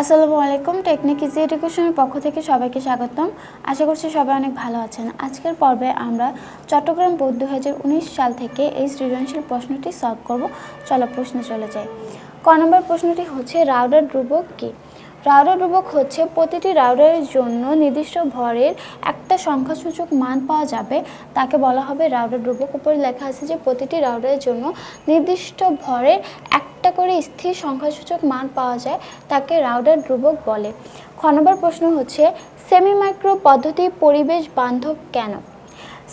আসসালামু আলাইকুম technique easy এডুকেশনের পক্ষ থেকে সবাইকে স্বাগতম আশা করছি সবাই অনেক ভালো আছেন আজকের পর্বে আমরা চট্টগ্রাম বোর্ড দু সাল থেকে এই সৃজনশীল প্রশ্নটি সলভ করব চলো প্রশ্নে চলে যাই ক নম্বর প্রশ্নটি হচ্ছে রাউডার ধ্রুবক কী রাউডার ধ্রুবক হচ্ছে প্রতিটি রাউডারের জন্য নির্দিষ্ট ভরের একটা সংখ্যাসূচক মান পাওয়া যাবে তাকে বলা হবে রাউডার ধ্রুবক উপরে লেখা আছে যে প্রতিটি রাউডারের জন্য নির্দিষ্ট ভরের এক একটা করে স্থির সংখ্যাসূচক মান পাওয়া যায় তাকে রাউডার ধ্রুবক বলে খ নম্বর প্রশ্ন হচ্ছে সেমি মাইক্রো পদ্ধতি পরিবেশ বান্ধব কেন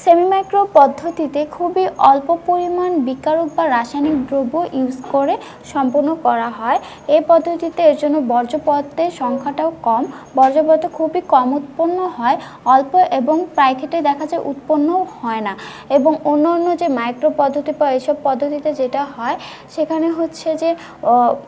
সেমিমাইক্রো পদ্ধতিতে খুবই অল্প পরিমাণ বিকারক বা রাসায়নিক দ্রব্য ইউজ করে সম্পূর্ণ করা হয় এই পদ্ধতিতে এর জন্য বর্জ্যপত্রের সংখ্যাটাও কম বর্জ্যপত্র খুবই কম উৎপন্ন হয় অল্প এবং প্রায় ক্ষেত্রে দেখা যায় উৎপন্নও হয় না এবং অন্য অন্য যে মাইক্রো পদ্ধতি বা এইসব পদ্ধতিতে যেটা হয় সেখানে হচ্ছে যে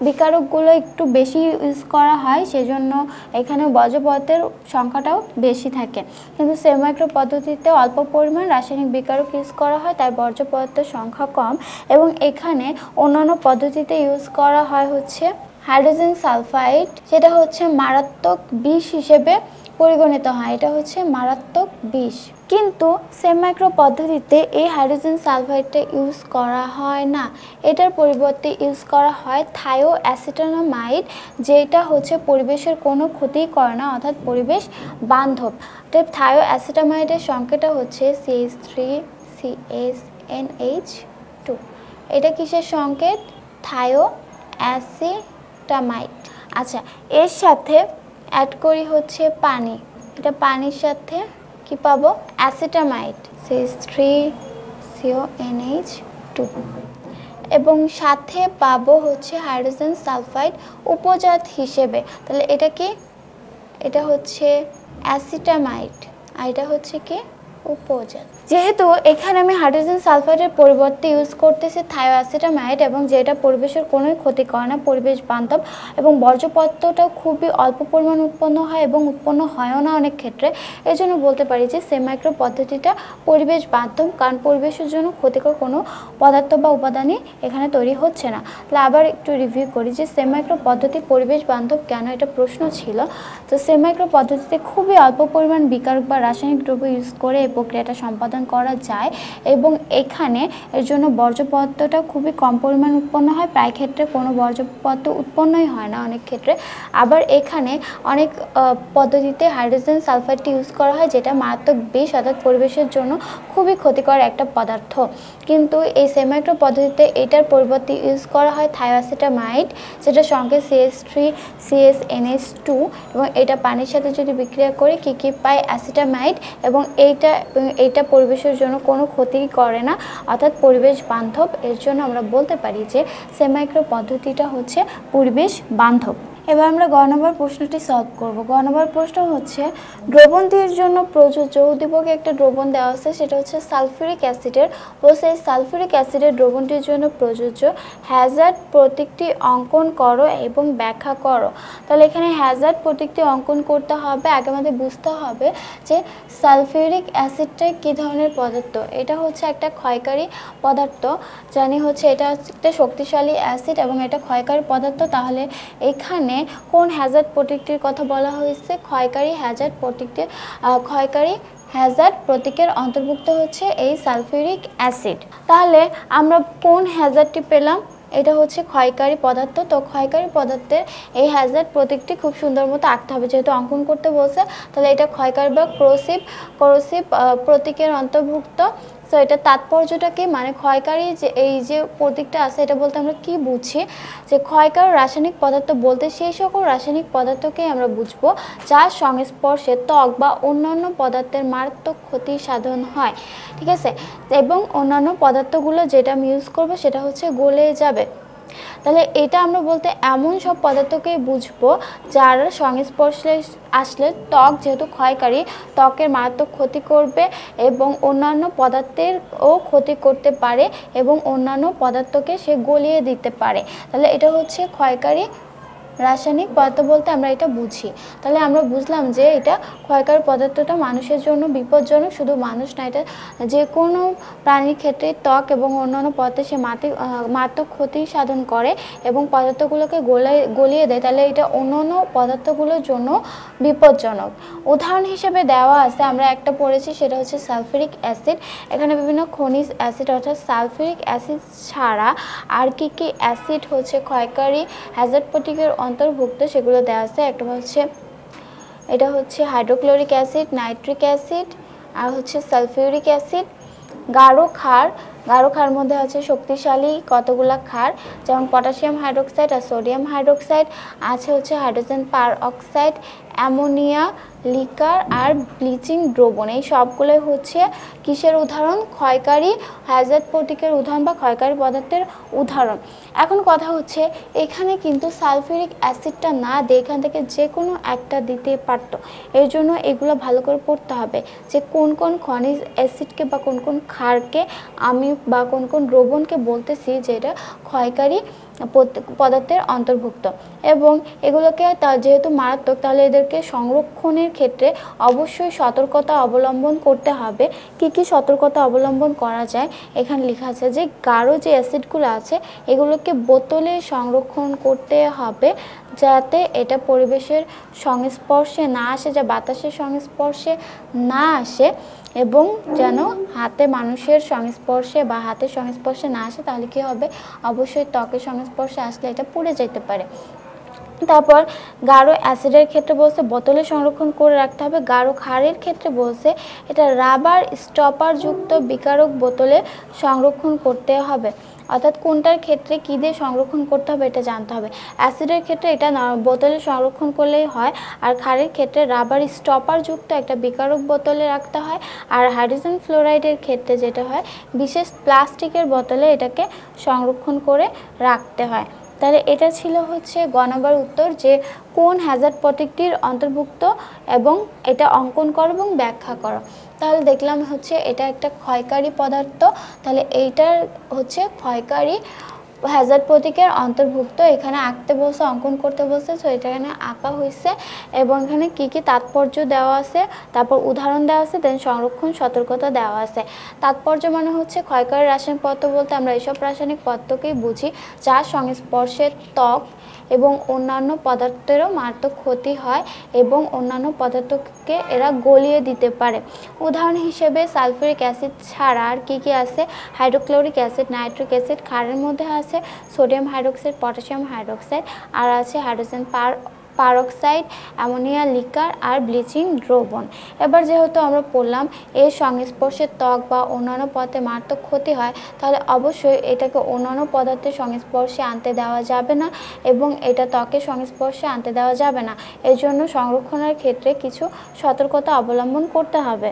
বিকারকগুলো একটু বেশি ইউজ করা হয় সেজন্য এখানে বর্জ্যপত্রের সংখ্যাটাও বেশি থাকে কিন্তু সেমিমাইক্রো পদ্ধতিতে অল্প পরিমাণ পরিমাণ রাসায়নিক বিকারক ইউজ করা হয় তার বর্জ্য পদার্থের সংখ্যা কম এবং এখানে অন্যান্য পদ্ধতিতে ইউজ করা হয় হচ্ছে হাইড্রোজেন সালফাইড সেটা হচ্ছে মারাত্মক বিষ হিসেবে পরিগণিত হয় এটা হচ্ছে মারাত্মক বিষ কিন্তু সেম মাইক্রো পদ্ধতিতে এই হাইড্রোজেন সালফাইডটা ইউজ করা হয় না এটার পরিবর্তে ইউজ করা হয় থায়ো অ্যাসিটানোমাইড যেটা হচ্ছে পরিবেশের কোনো ক্ষতি করে না অর্থাৎ পরিবেশ বান্ধব থায়ো অ্যাসিটামাইডের সংখ্যাটা হচ্ছে CS three CS NH two এটা কিসের সংকেত থায়ো অ্যাসিড টামাইট আচ্ছা এর সাথে অ্যাড করি হচ্ছে পানি এটা পানির সাথে কি পাবো acetamide CH three CO NH two এবং সাথে পাবো হচ্ছে হাইড্রোজেন সালফাইড উপজাত হিসেবে তাহলে এটা কি এটা হচ্ছে অ্যাসিটামাইট আর এটা হচ্ছে কি উপজাত যেহেতু এখানে আমি হাইড্রোজেন সালফাইডের পরিবর্তে ইউজ করতেছি থায়োঅ্যাসিটামাইড এবং যেটা পরিবেশের কোনো ক্ষতি করে না পরিবেশ বান্ধব এবং বর্জ্যপত্রটাও খুবই অল্প পরিমাণ উৎপন্ন হয় এবং উৎপন্ন হয়ও না অনেক ক্ষেত্রে এই জন্য বলতে পারি যে সেমাইক্রো পদ্ধতিটা পরিবেশ বান্ধব কারণ পরিবেশের জন্য ক্ষতিকর কোনো পদার্থ বা উপাদানই এখানে তৈরি হচ্ছে না তাহলে আবার একটু রিভিউ করি যে সেমাইক্রো পদ্ধতি পরিবেশ বান্ধব কেন এটা প্রশ্ন ছিল তো সেমাইক্রো পদ্ধতিতে খুবই অল্প পরিমাণ বিকারক বা রাসায়নিক দ্রব্য ইউজ করে এই প্রক্রিয়াটা সম্পাদন উৎপাদন করা যায় এবং এখানে এর জন্য বর্জ্যপত্রটা খুবই কম পরিমাণ উৎপন্ন হয় প্রায় ক্ষেত্রে কোনো বর্জ্যপত্র উৎপন্নই হয় না অনেক ক্ষেত্রে আবার এখানে অনেক পদ্ধতিতে হাইড্রোজেন সালফাইডটি ইউজ করা হয় যেটা মারাত্মক বিষ অর্থাৎ পরিবেশের জন্য খুবই ক্ষতিকর একটা পদার্থ কিন্তু এই সেমাইক্রো পদ্ধতিতে এটার পরিবর্তে ইউজ করা হয় থাইওয়াসিটামাইড যেটা সঙ্গে CS three CS NS two এবং এটা পানির সাথে যদি বিক্রিয়া করে কী কী পায় অ্যাসিটামাইট এবং এইটা এইটা পরিবেশের জন্য কোনো ক্ষতি করে না অর্থাৎ পরিবেশ বান্ধব এর জন্য আমরা বলতে পারি যে সেমাইক্রো পদ্ধতিটা হচ্ছে পরিবেশ বান্ধব এবার আমরা গ নম্বর প্রশ্নটি সলভ করব গ নম্বর প্রশ্ন হচ্ছে দ্রবণটির জন্য প্রযোজ্য উদ্দীপকে একটা দ্রবণ দেওয়া আছে সেটা হচ্ছে সালফিউরিক অ্যাসিডের ও সেই সালফিউরিক অ্যাসিডের দ্রবণটির জন্য প্রযোজ্য হ্যাজার্ড প্রতীকটি অঙ্কন করো এবং ব্যাখ্যা করো তাহলে এখানে হ্যাজার্ড প্রতীকটি অঙ্কন করতে হবে আগে আমাদের বুঝতে হবে যে সালফিউরিক অ্যাসিডটা কী ধরনের পদার্থ এটা হচ্ছে একটা ক্ষয়কারী পদার্থ জানি হচ্ছে এটা একটা শক্তিশালী অ্যাসিড এবং এটা ক্ষয়কারী পদার্থ তাহলে এখানে এখানে কোন হ্যাজার্ড প্রতীকটির কথা বলা হয়েছে ক্ষয়কারী হ্যাজার্ড প্রতীকটির ক্ষয়কারী হ্যাজার্ড প্রতীকের অন্তর্ভুক্ত হচ্ছে এই সালফিউরিক অ্যাসিড তাহলে আমরা কোন হ্যাজার্ডটি পেলাম এটা হচ্ছে ক্ষয়কারী পদার্থ তো ক্ষয়কারী পদার্থের এই হ্যাজার্ড প্রতীকটি খুব সুন্দর মতো আঁকতে হবে যেহেতু অঙ্কন করতে বলছে তাহলে এটা ক্ষয়কারী বা ক্রোসিভ ক্রোসিভ প্রতীকের অন্তর্ভুক্ত সো এটা তাৎপর্যটাকে মানে ক্ষয়কারী যে এই যে প্রতীকটা আছে এটা বলতে আমরা কি বুঝি যে ক্ষয়কার রাসায়নিক পদার্থ বলতে সেই সকল রাসায়নিক পদার্থকে আমরা বুঝবো যার সংস্পর্শে ত্বক বা অন্যান্য পদার্থের মারাত্মক ক্ষতি সাধন হয় ঠিক আছে এবং অন্যান্য পদার্থগুলো যেটা আমি ইউজ করবো সেটা হচ্ছে গলে যাবে তাহলে এটা আমরা বলতে এমন সব পদার্থকেই বুঝবো যার সংস্পর্শে আসলে ত্বক যেহেতু ক্ষয়কারী ত্বকের মারাত্মক ক্ষতি করবে এবং অন্যান্য পদার্থেরও ক্ষতি করতে পারে এবং অন্যান্য পদার্থকে সে গলিয়ে দিতে পারে তাহলে এটা হচ্ছে ক্ষয়কারী রাসায়নিক পদার্থ বলতে আমরা এটা বুঝি তাহলে আমরা বুঝলাম যে এটা ক্ষয়কারী পদার্থটা মানুষের জন্য বিপজ্জনক শুধু মানুষ না এটা যে কোনো প্রাণীর ক্ষেত্রে ত্বক এবং অন্যান্য পদার্থে সে মাতে মারাত্মক ক্ষতি সাধন করে এবং পদার্থগুলোকে গলে গলিয়ে দেয় তাহলে এটা অন্যান্য পদার্থগুলোর জন্য বিপজ্জনক উদাহরণ হিসেবে দেওয়া আছে আমরা একটা পড়েছি সেটা হচ্ছে সালফিরিক অ্যাসিড এখানে বিভিন্ন খনিজ অ্যাসিড অর্থাৎ সালফিরিক অ্যাসিড ছাড়া আর কী কী অ্যাসিড হচ্ছে ক্ষয়কারী হ্যাজার্ড প্রোটিকের অন্তর্ভুক্ত সেগুলো দেওয়া আছে একটা হচ্ছে এটা হচ্ছে হাইড্রোক্লোরিক অ্যাসিড নাইট্রিক অ্যাসিড আর হচ্ছে সালফিউরিক অ্যাসিড গাঢ় ক্ষার গাঢ় ক্ষার মধ্যে আছে শক্তিশালী কতগুলা ক্ষার যেমন পটাশিয়াম হাইড্রোক্সাইড আর সোডিয়াম হাইড্রোক্সাইড আছে হচ্ছে hydrogen peroxide ammonia liquor আর ব্লিচিং দ্রবণ এই সবগুলোই হচ্ছে কিসের উদাহরণ ক্ষয়কারী হ্যাজার্ড প্রতীকের উদাহরণ বা ক্ষয়কারী পদার্থের উদাহরণ এখন কথা হচ্ছে এখানে কিন্তু সালফিরিক অ্যাসিডটা না দিয়ে এখান থেকে যে কোনো একটা দিতে পারত এর জন্য এগুলো ভালো করে পড়তে হবে যে কোন কোন খনিজ অ্যাসিডকে বা কোন কোন খারকে আমি বা কোন কোন দ্রবণকে বলতেছি যে এটা ক্ষয়কারী পদার্থের অন্তর্ভুক্ত এবং এগুলোকে তা যেহেতু মারাত্মক তাহলে এদেরকে সংরক্ষণের ক্ষেত্রে অবশ্যই সতর্কতা অবলম্বন করতে হবে কি কি সতর্কতা অবলম্বন করা যায় এখানে লেখা আছে যে গাঢ় যে অ্যাসিডগুলো আছে এগুলোকে বোতলে সংরক্ষণ করতে হবে যাতে এটা পরিবেশের সংস্পর্শে না আসে যা বাতাসের সংস্পর্শে না আসে এবং যেন হাতে মানুষের সংস্পর্শে বা হাতের সংস্পর্শে না আসে তাহলে কী হবে অবশ্যই ত্বকের সংস্পর্শে আসলে এটা পুড়ে যেতে পারে তারপর গাঢ় অ্যাসিডের ক্ষেত্রে বলছে বোতলে সংরক্ষণ করে রাখতে হবে গাঢ় খারের ক্ষেত্রে বলছে এটা রাবার স্টপারযুক্ত বিকারক বোতলে সংরক্ষণ করতে হবে অর্থাৎ কোনটার ক্ষেত্রে কী দিয়ে সংরক্ষণ করতে হবে এটা জানতে হবে অ্যাসিডের ক্ষেত্রে এটা বোতলে সংরক্ষণ করলেই হয় আর ক্ষারের ক্ষেত্রে রাবার স্টপারযুক্ত একটা বিকারক বোতলে রাখতে হয় আর হাইড্রোজেন ফ্লোরাইডের ক্ষেত্রে যেটা হয় বিশেষ প্লাস্টিকের বোতলে এটাকে সংরক্ষণ করে রাখতে হয় তাহলে এটা ছিল হচ্ছে গণবার উত্তর যে কোন হ্যাজার্ড প্রতীকটির অন্তর্ভুক্ত এবং এটা অঙ্কন করো এবং ব্যাখ্যা করো তাহলে দেখলাম হচ্ছে এটা একটা ক্ষয়কারী পদার্থ তাহলে এইটার হচ্ছে ক্ষয়কারী হ্যাজার্ড প্রতীকের অন্তর্ভুক্ত এখানে আঁকতে বসে অঙ্কন করতে বসে সো এটা এখানে আঁকা হয়েছে এবং এখানে কি কি তাৎপর্য দেওয়া আছে তারপর উদাহরণ দেওয়া আছে দেন সংরক্ষণ সতর্কতা দেওয়া আছে তাৎপর্য মানে হচ্ছে ক্ষয়কারী রাসায়নিক পদার্থ বলতে আমরা এইসব রাসায়নিক পদার্থকেই বুঝি যার সংস্পর্শে ত্বক এবং অন্যান্য পদার্থেরও মারাত্মক ক্ষতি হয় এবং অন্যান্য পদার্থকে এরা গলিয়ে দিতে পারে উদাহরণ হিসেবে সালফিউরিক অ্যাসিড ছাড়া আর কী কী আছে হাইড্রোক্লোরিক অ্যাসিড নাইট্রিক অ্যাসিড খারের মধ্যে আছে সোডিয়াম হাইড্রোক্সাইড পটাশিয়াম হাইড্রোক্সাইড আর আছে hydrogen per peroxide ammonia liquor আর ব্লিচিং দ্রবণ এবার যেহেতু আমরা পড়লাম এর সংস্পর্শে ত্বক বা অন্যান্য পথে মারাত্মক ক্ষতি হয় তাহলে অবশ্যই এটাকে অন্যান্য পদার্থের সংস্পর্শে আনতে দেওয়া যাবে না এবং এটা ত্বকের সংস্পর্শে আনতে দেওয়া যাবে না এজন্য সংরক্ষণের ক্ষেত্রে কিছু সতর্কতা অবলম্বন করতে হবে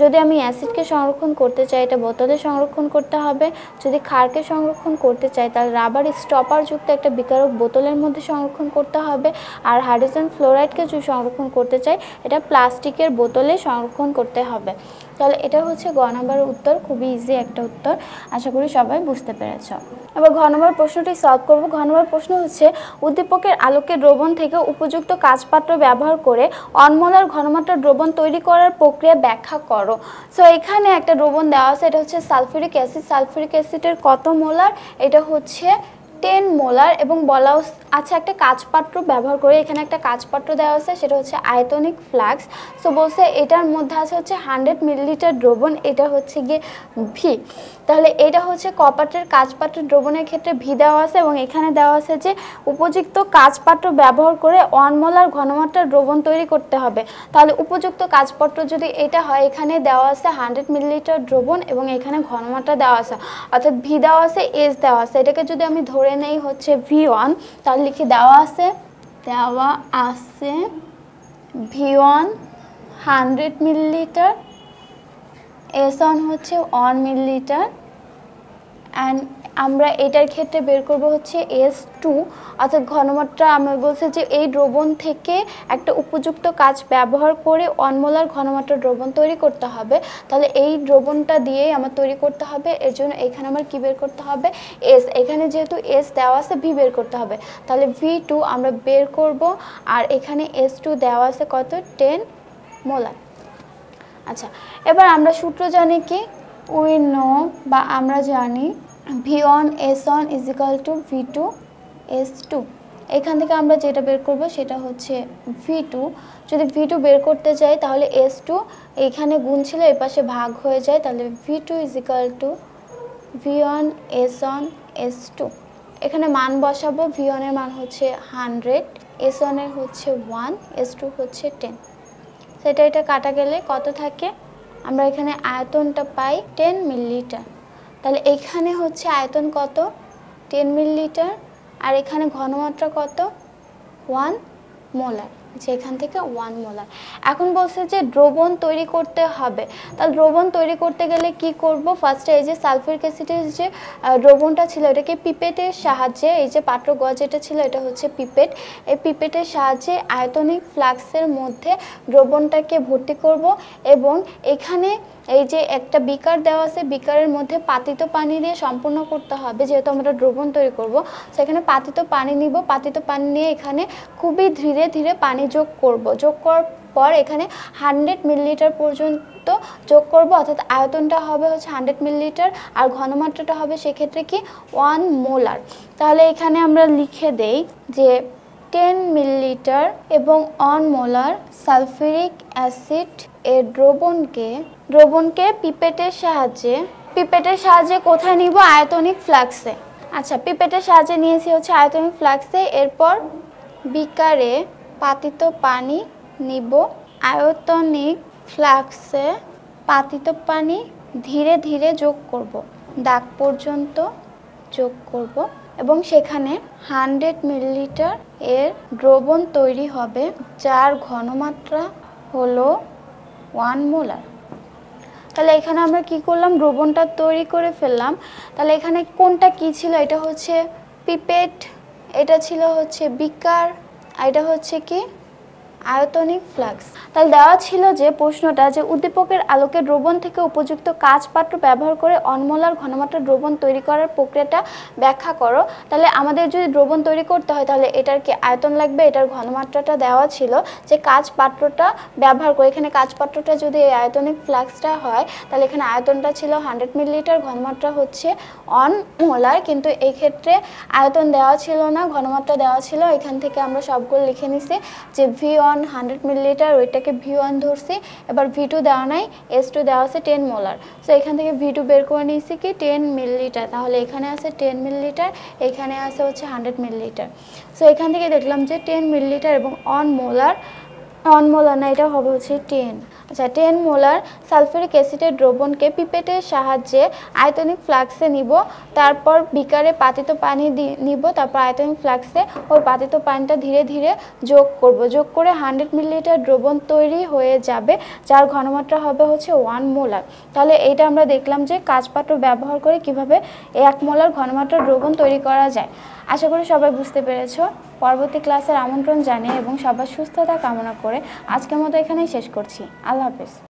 যদি আমি অ্যাসিডকে সংরক্ষণ করতে চাই এটা বোতলে সংরক্ষণ করতে হবে যদি খারকে সংরক্ষণ করতে চাই তাহলে রাবার স্টপারযুক্ত একটা বিকারক বোতলের মধ্যে সংরক্ষণ করতে হবে আর হাইড্রোজেন ফ্লোরাইডকে যদি সংরক্ষণ করতে চাই এটা প্লাস্টিকের বোতলে সংরক্ষণ করতে হবে তাহলে এটা হচ্ছে গ নম্বর উত্তর খুবই ইজি একটা উত্তর আশা করি সবাই বুঝতে পেরেছ এবার ঘ নম্বর প্রশ্নটি সলভ করব ঘ নম্বর প্রশ্ন হচ্ছে উদ্দীপকের আলোকে দ্রবণ থেকে উপযুক্ত কাজপাত্র ব্যবহার করে অনমলার ঘনমাত্রা দ্রবণ তৈরি করার প্রক্রিয়া ব্যাখ্যা করো সো এখানে একটা দ্রবণ দেওয়া আছে এটা হচ্ছে সালফিউরিক অ্যাসিড সালফিউরিক অ্যাসিডের কত মোলার এটা হচ্ছে টেন মোলার এবং বলা আছে আচ্ছা একটা কাঁচপাত্র ব্যবহার করে এখানে একটা কাঁচপাত্র দেওয়া আছে সেটা হচ্ছে আয়তনিক ফ্লাক্স সো বলছে এটার মধ্যে আছে হচ্ছে হান্ড্রেড মিলিলিটার দ্রবণ এটা হচ্ছে গিয়ে ভি তাহলে এটা হচ্ছে কপাটের কাঁচপাত্রের দ্রবণের ক্ষেত্রে ভি দেওয়া আছে এবং এখানে দেওয়া আছে যে উপযুক্ত কাঁচপাত্র ব্যবহার করে মোলার ঘনমাত্রার দ্রবণ তৈরি করতে হবে তাহলে উপযুক্ত কাঁচপাত্র যদি এটা হয় এখানে দেওয়া আছে হান্ড্রেড মিলিলিটার দ্রবণ এবং এখানে ঘনমাত্রা দেওয়া আছে অর্থাৎ ভি দেওয়া আছে এস দেওয়া আছে এটাকে যদি আমি ধরে ধরে নেই হচ্ছে ভি ওয়ান তার লিখে দেওয়া আছে দেওয়া আছে V one hundred millilitre S one হচ্ছে ওয়ান মিলিলিটার অ্যান্ড আমরা এটার ক্ষেত্রে বের করব হচ্ছে এস টু অর্থাৎ ঘনমাত্রা আমরা বলছে যে এই দ্রবণ থেকে একটা উপযুক্ত কাজ ব্যবহার করে অনমোলার ঘনমাত্রা দ্রবণ তৈরি করতে হবে তাহলে এই দ্রবণটা দিয়েই আমার তৈরি করতে হবে এর জন্য এখানে আমার কী বের করতে হবে এস এখানে যেহেতু এস দেওয়া আছে ভি বের করতে হবে তাহলে ভি টু আমরা বের করব আর এখানে এস টু দেওয়া আছে কত টেন মোলার আচ্ছা এবার আমরা সূত্র জানি কি উই নো বা আমরা জানি is equal to V two S two এখান থেকে আমরা যেটা বের করব সেটা হচ্ছে ভি টু যদি ভি টু বের করতে চাই তাহলে এস টু এখানে গুণ ছিল এ পাশে ভাগ হয়ে যায় তাহলে V two is to V one S one S two এখানে মান বসাবো ভি ওয়ানের মান হচ্ছে হানড্রেড এস ওয়ানের হচ্ছে ওয়ান এস টু হচ্ছে টেন সেটা এটা কাটা গেলে কত থাকে আমরা এখানে আয়তনটা পাই টেন মিলিলিটার তাহলে এখানে হচ্ছে আয়তন কত টেন মিলিলিটার আর এখানে ঘনমাত্রা কত ওয়ান মোলার যে এখান থেকে ওয়ান মোলার এখন বলছে যে দ্রবণ তৈরি করতে হবে তাহলে দ্রবণ তৈরি করতে গেলে কি করব ফার্স্টে এই যে সালফিউরিক অ্যাসিডের যে দ্রবণটা ছিল এটাকে পিপেটের সাহায্যে এই যে পাত্র গ ছিল এটা হচ্ছে পিপেট এই পিপেটের সাহায্যে আয়তনিক ফ্লাক্সের মধ্যে দ্রবণটাকে ভর্তি করব এবং এখানে এই যে একটা বিকার দেওয়া আছে বিকারের মধ্যে পাতিত পানি দিয়ে সম্পূর্ণ করতে হবে যেহেতু আমরা দ্রবণ তৈরি করব সেখানে পাতিত পানি নিব পাতিত পানি নিয়ে এখানে খুবই ধীরে ধীরে পানি যোগ করব যোগ করার পর এখানে হান্ড্রেড মিলিলিটার পর্যন্ত যোগ করব অর্থাৎ আয়তনটা হবে হচ্ছে হান্ড্রেড মিলিলিটার আর ঘনমাত্রাটা হবে সেক্ষেত্রে কি ওয়ান মোলার তাহলে এখানে আমরা লিখে দেই যে টেন মিলিলিটার এবং অন মোলার সালফিরিক অ্যাসিড এর দ্রবণকে দ্রবণকে পিপেটের সাহায্যে পিপেটের সাহায্যে কোথায় নিব আয়তনিক ফ্লাক্সে আচ্ছা পিপেটের সাহায্যে নিয়েছি হচ্ছে আয়তনিক ফ্লাক্সে এরপর বিকারে পাতিত পানি নিব আয়তনিক ফ্লাক্সে পাতিত পানি ধীরে ধীরে যোগ করব দাগ পর্যন্ত যোগ করব এবং সেখানে হান্ড্রেড মিলিলিটার এর দ্রবণ তৈরি হবে যার ঘনমাত্রা হলো ওয়ান মোলার তাহলে এখানে আমরা কি করলাম দ্রবণটা তৈরি করে ফেললাম তাহলে এখানে কোনটা কি ছিল এটা হচ্ছে পিপেট এটা ছিল হচ্ছে বিকার আইডা হচ্ছে কি আয়তনিক ফ্লাক্স তাহলে দেওয়া ছিল যে প্রশ্নটা যে উদ্দীপকের আলোকে দ্রবণ থেকে উপযুক্ত কাঁচপাত্র ব্যবহার করে অনমলার ঘনমাত্রা দ্রবণ তৈরি করার প্রক্রিয়াটা ব্যাখ্যা করো তাহলে আমাদের যদি দ্রবণ তৈরি করতে হয় তাহলে এটার কি আয়তন লাগবে এটার ঘনমাত্রাটা দেওয়া ছিল যে কাঁচপাত্রটা ব্যবহার করে এখানে কাঁচপাত্রটা যদি এই আয়তনিক ফ্লাক্সটা হয় তাহলে এখানে আয়তনটা ছিল হান্ড্রেড মিলিলিটার ঘনমাত্রা হচ্ছে অন মোলার কিন্তু এই ক্ষেত্রে আয়তন দেওয়া ছিল না ঘনমাত্রা দেওয়া ছিল এখান থেকে আমরা সবগুলো লিখে নিছি যে V one one hundred millilitre ওইটাকে ভি ওয়ান ধরছি এবার ভি টু দেওয়া নাই এস টু দেওয়া আছে টেন মোলার সো এখান থেকে ভি টু বের করে নিয়েছি কি টেন মিলিলিটার তাহলে এখানে আছে টেন মিলিলিটার এখানে আছে হচ্ছে হান্ড্রেড মিলিলিটার সো এখান থেকে দেখলাম যে টেন মিলিলিটার এবং অন মোলার অন মোলার না এটা হবে হচ্ছে টেন আচ্ছা টেন মোলার সালফেরিক অ্যাসিডের দ্রবণকে পিপেটের সাহায্যে আয়তনিক ফ্লাক্সে নিব তারপর বিকারে পাতিত পানি নিব তারপর আয়তনিক ফ্লাক্সে ওই পাতিত পানিটা ধীরে ধীরে যোগ করব যোগ করে হান্ড্রেড মিলিলিটার দ্রবণ তৈরি হয়ে যাবে যার ঘনমাত্রা হবে হচ্ছে ওয়ান মোলার তাহলে এইটা আমরা দেখলাম যে কাঁচপাত্র ব্যবহার করে কিভাবে এক মোলার ঘনমাত্রা দ্রবণ তৈরি করা যায় আশা করি সবাই বুঝতে পেরেছ পরবর্তী ক্লাসের আমন্ত্রণ জানিয়ে এবং সবার সুস্থতা কামনা করে আজকের মতো এখানেই শেষ করছি আল্লাহ আল্লাহ